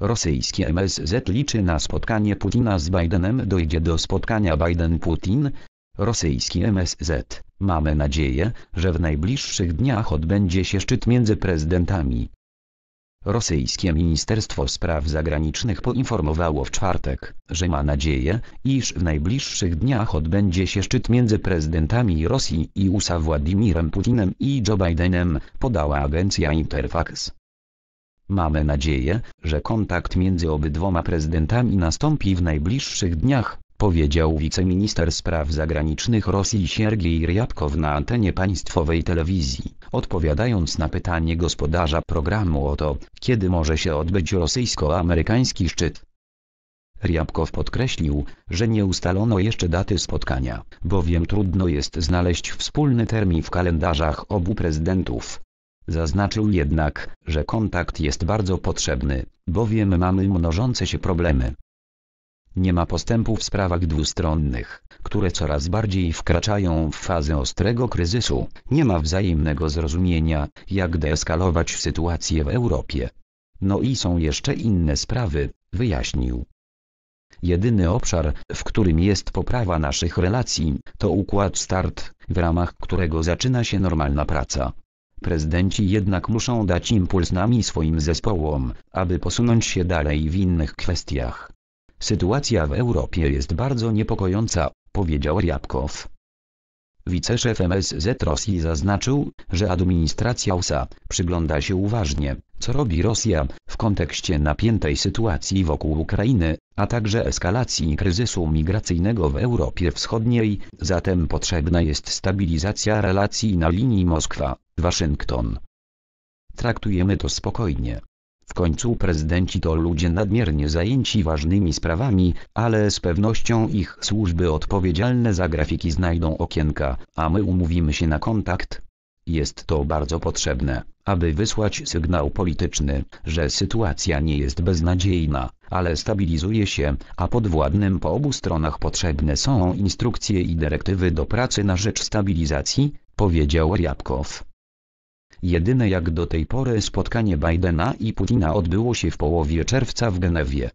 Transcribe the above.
Rosyjskie MSZ liczy na spotkanie Putina z Bidenem. Dojdzie do spotkania Biden-Putin. Rosyjski MSZ. Mamy nadzieję, że w najbliższych dniach odbędzie się szczyt między prezydentami. Rosyjskie Ministerstwo Spraw Zagranicznych poinformowało w czwartek, że ma nadzieję, iż w najbliższych dniach odbędzie się szczyt między prezydentami Rosji i USA Władimirem Putinem i Joe Bidenem, podała agencja Interfax. Mamy nadzieję, że kontakt między obydwoma prezydentami nastąpi w najbliższych dniach, powiedział wiceminister spraw zagranicznych Rosji Siergiej Ryabkow na antenie państwowej telewizji, odpowiadając na pytanie gospodarza programu o to, kiedy może się odbyć rosyjsko-amerykański szczyt. Ryabkow podkreślił, że nie ustalono jeszcze daty spotkania, bowiem trudno jest znaleźć wspólny termin w kalendarzach obu prezydentów. Zaznaczył jednak, że kontakt jest bardzo potrzebny, bowiem mamy mnożące się problemy. Nie ma postępu w sprawach dwustronnych, które coraz bardziej wkraczają w fazę ostrego kryzysu, nie ma wzajemnego zrozumienia, jak deeskalować sytuację w Europie. No i są jeszcze inne sprawy, wyjaśnił. Jedyny obszar, w którym jest poprawa naszych relacji, to układ start, w ramach którego zaczyna się normalna praca. Prezydenci jednak muszą dać impuls nami swoim zespołom, aby posunąć się dalej w innych kwestiach. Sytuacja w Europie jest bardzo niepokojąca, powiedział Ryabkow. Wiceszef MSZ Rosji zaznaczył, że administracja USA przygląda się uważnie co robi Rosja, w kontekście napiętej sytuacji wokół Ukrainy, a także eskalacji kryzysu migracyjnego w Europie Wschodniej, zatem potrzebna jest stabilizacja relacji na linii Moskwa-Waszyngton. Traktujemy to spokojnie. W końcu prezydenci to ludzie nadmiernie zajęci ważnymi sprawami, ale z pewnością ich służby odpowiedzialne za grafiki znajdą okienka, a my umówimy się na kontakt, jest to bardzo potrzebne, aby wysłać sygnał polityczny, że sytuacja nie jest beznadziejna, ale stabilizuje się, a podwładnym po obu stronach potrzebne są instrukcje i dyrektywy do pracy na rzecz stabilizacji, powiedział Ryabkow. Jedyne jak do tej pory spotkanie Bidena i Putina odbyło się w połowie czerwca w Genewie,